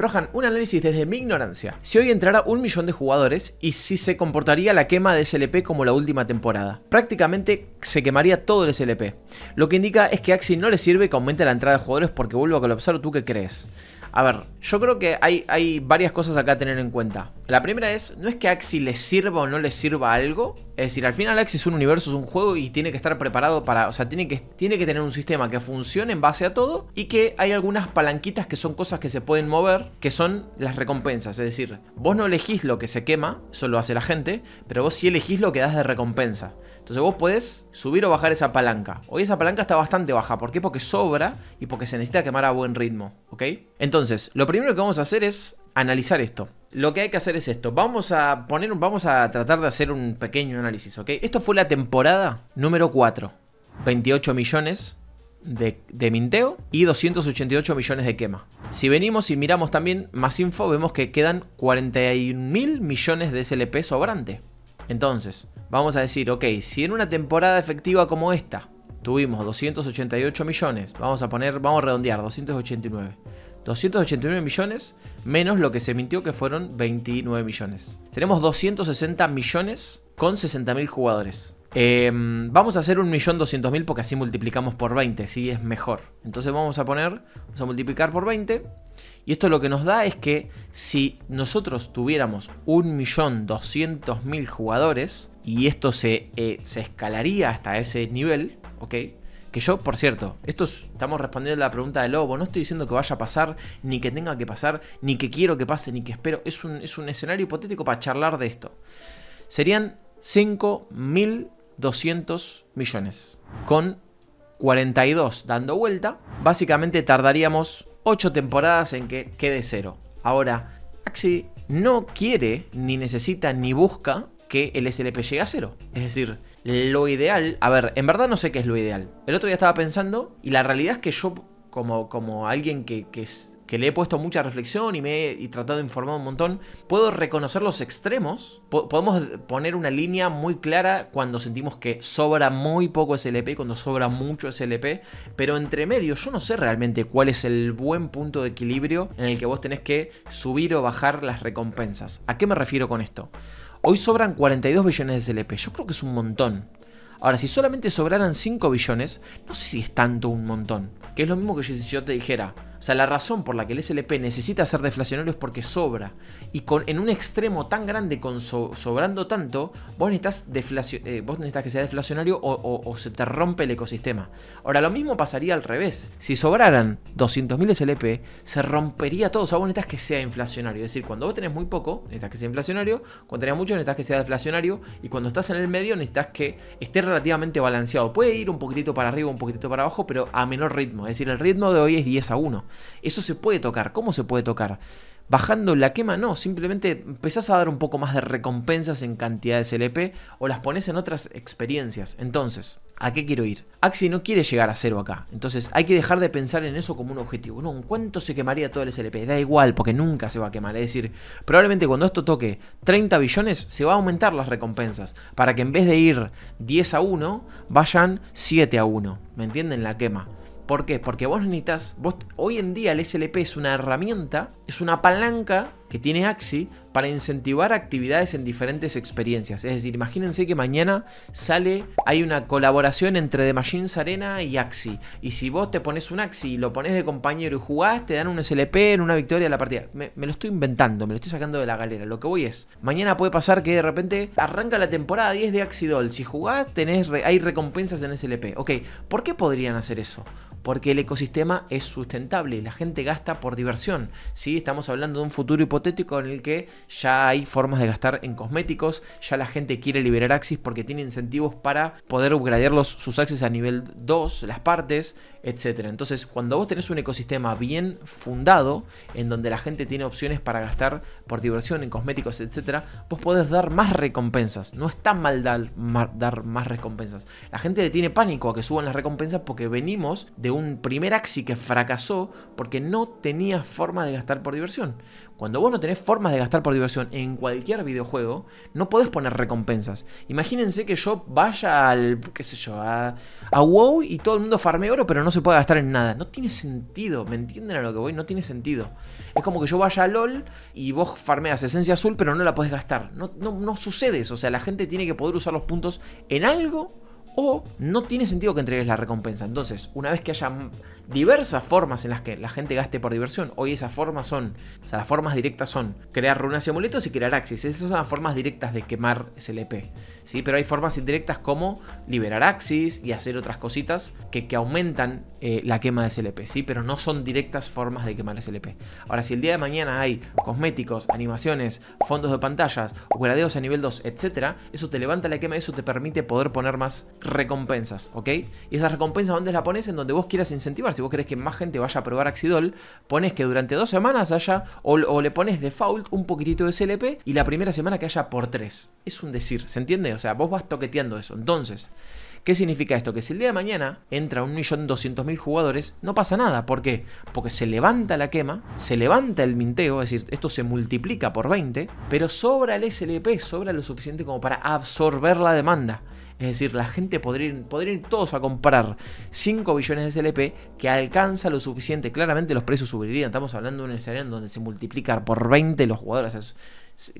Rojan, un análisis desde mi ignorancia. Si hoy entrara un millón de jugadores y si se comportaría la quema de SLP como la última temporada. Prácticamente se quemaría todo el SLP. Lo que indica es que Axi no le sirve que aumente la entrada de jugadores porque vuelva a colapsar o tú qué crees. A ver, yo creo que hay, varias cosas acá a tener en cuenta. La primera es, no es que Axi les sirva o no le sirva algo. Es decir, al final Axi es un universo, es un juego y tiene que estar preparado para... O sea, tiene que, tiene que tener un sistema que funcione en base a todo y que hay algunas palanquitas que son cosas que se pueden mover, que son las recompensas. Es decir, vos no elegís lo que se quema, eso lo hace la gente, pero vos sí elegís lo que das de recompensa. Entonces vos podés subir o bajar esa palanca. Hoy esa palanca está bastante baja. ¿Por qué? Porque sobra y porque se necesita quemar a buen ritmo. ¿Ok? Entonces, lo primero que vamos a hacer es analizar esto. Lo que hay que hacer es esto. Vamos a poner vamos a tratar de hacer un pequeño análisis, ¿ok? Esto fue la temporada número 4. 28 millones de, de, minteo y 288 millones de quema. Si venimos y miramos también más info, vemos que quedan 41 mil millones de SLP sobrante. Entonces, vamos a decir, ok, si en una temporada efectiva como esta tuvimos 288 millones, vamos a poner, vamos a redondear, 289. 289 millones menos lo que se mintió que fueron 29 millones. Tenemos 260 millones con mil jugadores. Em, vamos a hacer 1.200.000 porque así multiplicamos por 20, si es mejor. Entonces vamos a poner, vamos a multiplicar por 20. Y esto lo que nos da es que si nosotros tuviéramos 1.200.000 jugadores, y esto eh, se, escalaría hasta ese nivel, ¿ok? Que yo, por cierto, esto estamos respondiendo a la pregunta de Lobo. No estoy diciendo que vaya a pasar, ni que tenga que pasar, ni que quiero que pase, ni que espero. Es un, es un escenario hipotético para charlar de esto. Serían 5.000 200 millones. Con 42 dando vuelta, básicamente tardaríamos 8 temporadas en que quede cero. Ahora, Axi no quiere, ni necesita, ni busca que el SLP llegue a cero. Es decir, lo ideal, a ver, en verdad no sé qué es lo ideal. El otro día estaba pensando y la realidad es que yo, como, como alguien que, que es que le he puesto mucha reflexión y me he tratado de informar un montón, puedo reconocer los extremos, podemos poner una línea muy clara cuando sentimos que sobra muy poco SLP y cuando sobra mucho SLP, pero entre medio yo no sé realmente cuál es el buen punto de equilibrio en el que vos tenés que subir o bajar las recompensas. ¿A qué me refiero con esto? Hoy sobran 42 billones de SLP, yo creo que es un montón. Ahora, si solamente sobraran 5 billones, no sé si es tanto un montón. Que es lo mismo que si yo te dijera, o sea, la razón por la que el SLP necesita ser deflacionario es porque sobra. Y con, en un extremo tan grande, con sobrando tanto, eh, vos necesitas, que sea deflacionario o, o, se te rompe el ecosistema. Ahora, lo mismo pasaría al revés. Si sobraran 200.000 SLP, se rompería todo. O sea, vos necesitas que sea inflacionario. Es decir, cuando vos tenés muy poco, necesitas que sea inflacionario. Cuando tenés mucho, necesitas que sea deflacionario. Y cuando estás en el medio, necesitas que esté relativamente balanceado. Puede ir un poquitito para arriba, un poquitito para abajo, pero a menor ritmo. Es decir, el ritmo de hoy es 10 a 1. Eso se puede tocar. ¿Cómo se puede tocar? Bajando la quema, no, simplemente empezás a dar un poco más de recompensas en cantidades LP o las pones en otras experiencias. Entonces, ¿a qué quiero ir? Axi no quiere llegar a cero acá, entonces hay que dejar de pensar en eso como un objetivo. No, ¿cuánto se quemaría todo el SLP? Da igual, porque nunca se va a quemar. Es decir, probablemente cuando esto toque 30 billones, se va a aumentar las recompensas para que en vez de ir 10 a 1, vayan 7 a 1. ¿Me entienden? La quema. ¿Por qué? Porque vos necesitas, vos, hoy en día el SLP es una herramienta, es una palanca que tiene Axi para incentivar actividades en diferentes experiencias. Es decir, imagínense que mañana sale, hay una colaboración entre The Machines Arena y Axi. Y si vos te pones un Axi y lo pones de compañero y jugás, te dan un SLP en una victoria de la partida. Me, lo estoy inventando, me lo estoy sacando de la galera. Lo que voy es, mañana puede pasar que de repente arranca la temporada 10 de Axi Doll. Si jugás, tenés hay recompensas en SLP. Ok, ¿por qué podrían hacer eso? Porque el ecosistema es sustentable, la gente gasta por diversión. ¿sí? Estamos hablando de un futuro hipotético en el que ya hay formas de gastar en cosméticos, ya la gente quiere liberar Axis porque tiene incentivos para poder upgradear sus Axis a nivel 2, las partes, etc. Entonces, cuando vos tenés un ecosistema bien fundado, en donde la gente tiene opciones para gastar por diversión en cosméticos, etc., vos podés dar más recompensas. No es tan mal dar, más recompensas. La gente le tiene pánico a que suban las recompensas porque venimos de un primer Axis que fracasó porque no tenía forma de gastar por diversión. Cuando vos no tenés formas de gastar por diversión en cualquier videojuego, no podés poner recompensas. Imagínense que yo vaya al, qué sé yo, a, WoW y todo el mundo farme oro, pero no se puede gastar en nada. No tiene sentido, ¿me entienden a lo que voy? No tiene sentido. Es como que yo vaya a LOL y vos farmeas esencia azul, pero no la podés gastar. No, no, no sucede eso. O sea, la gente tiene que poder usar los puntos en algo o no tiene sentido que entregues la recompensa. Entonces, una vez que haya diversas formas en las que la gente gaste por diversión, hoy esas formas son, o sea, las formas directas son crear runas y amuletos y crear axis. Esas son las formas directas de quemar SLP, ¿sí? Pero hay formas indirectas como liberar axis y hacer otras cositas que, aumentan eh, la quema de SLP, ¿sí? Pero no son directas formas de quemar SLP. Ahora, si el día de mañana hay cosméticos, animaciones, fondos de pantallas, gradeos a nivel 2, etc., eso te levanta la quema y eso te permite poder poner más recompensas, ¿ok? Y esas recompensas, ¿dónde las pones? En donde vos quieras incentivar. Si vos querés que más gente vaya a probar Axidol, pones que durante dos semanas haya, o, le pones default un poquitito de SLP y la primera semana que haya por tres. Es un decir, ¿se entiende? O sea, vos vas toqueteando eso. Entonces, ¿Qué significa esto? Que si el día de mañana entra un millón mil jugadores, no pasa nada. ¿Por qué? Porque se levanta la quema, se levanta el minteo, es decir, esto se multiplica por 20, pero sobra el SLP, sobra lo suficiente como para absorber la demanda. Es decir, la gente podría ir, todos a comprar 5 billones de SLP que alcanza lo suficiente. Claramente los precios subirían. Estamos hablando de un escenario en donde se multiplican por 20 los jugadores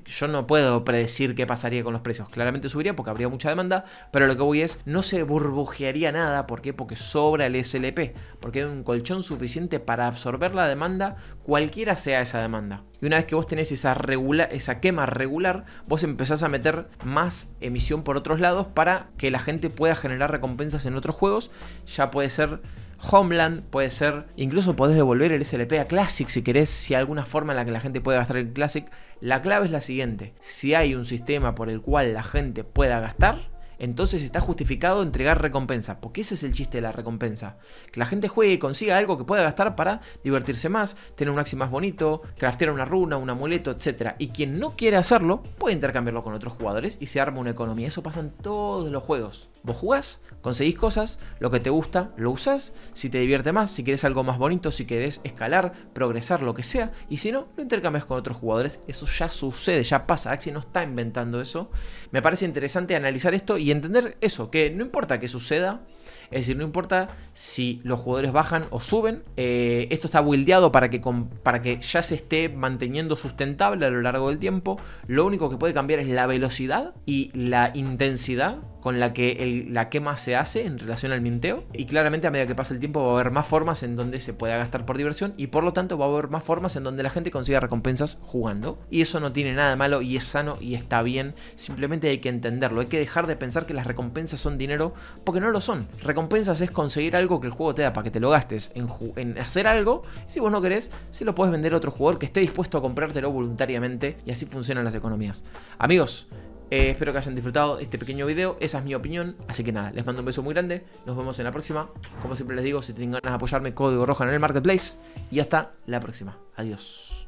yo no puedo predecir qué pasaría con los precios. Claramente subiría porque habría mucha demanda, pero lo que voy es, no se burbujearía nada. ¿Por qué? Porque sobra el SLP, porque hay un colchón suficiente para absorber la demanda, cualquiera sea esa demanda. Y una vez que vos tenés esa, esa quema regular, vos empezás a meter más emisión por otros lados para que la gente pueda generar recompensas en otros juegos. Ya puede ser Homeland puede ser, incluso podés devolver el SLP a Classic si querés, si hay alguna forma en la que la gente pueda gastar el Classic. La clave es la siguiente, si hay un sistema por el cual la gente pueda gastar, entonces está justificado entregar recompensa porque ese es el chiste de la recompensa. Que la gente juegue y consiga algo que pueda gastar para divertirse más, tener un axi más bonito, craftear una runa, un amuleto, etc. Y quien no quiere hacerlo, puede intercambiarlo con otros jugadores y se arma una economía. Eso pasa en todos los juegos. Vos jugás, conseguís cosas, lo que te gusta, lo usás, si te divierte más, si querés algo más bonito, si querés escalar, progresar, lo que sea, y si no, lo intercambias con otros jugadores. Eso ya sucede, ya pasa. Axi no está inventando eso. Me parece interesante analizar esto y y entender eso, que no importa que suceda, es decir, no importa si los jugadores bajan o suben, eh, esto está buildeado para que, para que ya se esté manteniendo sustentable a lo largo del tiempo. Lo único que puede cambiar es la velocidad y la intensidad con la que la quema se hace en relación al minteo. Y claramente a medida que pasa el tiempo va a haber más formas en donde se pueda gastar por diversión y por lo tanto va a haber más formas en donde la gente consiga recompensas jugando. Y eso no tiene nada de malo y es sano y está bien. Simplemente hay que entenderlo. Hay que dejar de pensar que las recompensas son dinero porque no lo son recompensas es conseguir algo que el juego te da para que te lo gastes en, hacer algo. Si vos no querés, se lo puedes vender a otro jugador que esté dispuesto a comprártelo voluntariamente. Y así funcionan las economías. Amigos, eh, espero que hayan disfrutado este pequeño video. Esa es mi opinión. Así que nada, les mando un beso muy grande. Nos vemos en la próxima. Como siempre les digo, si tienen ganas de apoyarme, código rojo en el marketplace. Y hasta la próxima. Adiós.